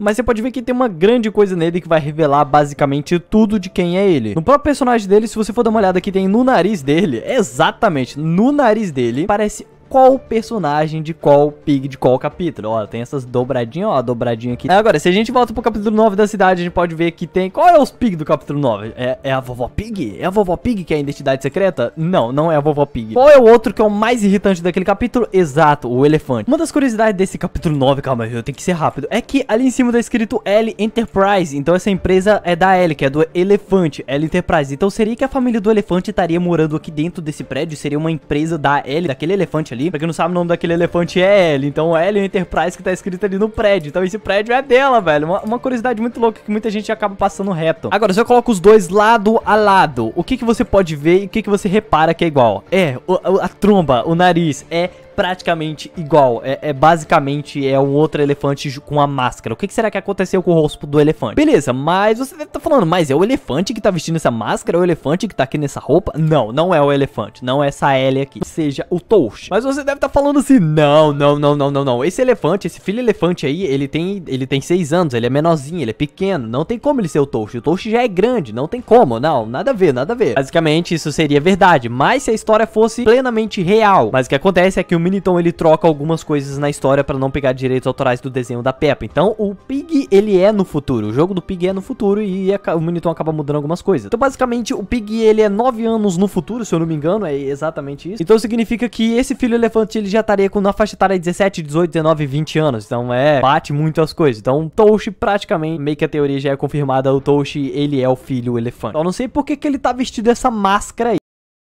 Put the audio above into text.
Mas você pode ver que tem uma grande coisa nele que vai revelar basicamente tudo de quem é ele. No próprio personagem dele, se você for dar uma olhada aqui, tem no nariz dele, exatamente, no nariz dele, parece qual personagem de qual pig, de qual capítulo. Ó, tem essas dobradinhas, ó, a dobradinha aqui. Agora, se a gente volta pro capítulo 9 da cidade, a gente pode ver que tem... Qual é os pig do capítulo 9? É, é a vovó pig? É a vovó pig que é a identidade secreta? Não, não é a vovó pig. Qual é o outro que é o mais irritante daquele capítulo? Exato, o elefante. Uma das curiosidades desse capítulo 9, calma, eu tenho que ser rápido, é que ali em cima tá escrito L Enterprise, então essa empresa é da L, que é do elefante, L Enterprise. Então seria que a família do elefante estaria morando aqui dentro desse prédio, seria uma empresa da L, daquele elefante ali, ali. Pra quem não sabe, o nome daquele elefante é L. Então L é o Enterprise que tá escrito ali no prédio. Então esse prédio é dela, velho. Uma, uma, curiosidade muito louca que muita gente acaba passando reto. Agora, se eu coloco os dois lado a lado, o que, que você pode ver e o que, que você repara que é igual? É, o, a, a tromba, o nariz, é praticamente igual. É, é, basicamente é um outro elefante com a máscara. O que, que, será que aconteceu com o rosto do elefante? Beleza, mas você deve tá estar falando, mas é o elefante que tá vestindo essa máscara? É o elefante que tá aqui nessa roupa? Não, não é o elefante, não é essa L aqui, seja o Touch. Mas você deve estar tá falando assim, não, não, não, não, não, não. Esse elefante, esse filho elefante aí, ele tem, ele tem seis anos, ele é menorzinho, ele é pequeno, não tem como ele ser o Touch. O Touch já é grande, não tem como, não, nada a ver, nada a ver. Basicamente isso seria verdade, mas se a história fosse plenamente real. Mas o que acontece é que o o então ele troca algumas coisas na história para não pegar direitos autorais do desenho da Peppa. Então o Pig, ele é no futuro. O jogo do Pig é no futuro e é o Miniton acaba mudando algumas coisas. Então basicamente o Pig, ele é 9 anos no futuro, se eu não me engano, é exatamente isso. Então significa que esse filho elefante, ele já estaria com na faixa etária 17, 18, 19, 20 anos. Então é, bate muito as coisas. Então Toshi praticamente, meio que a teoria já é confirmada, o Toshi, ele é o filho elefante. Eu não sei por que que ele tá vestido essa máscara aí.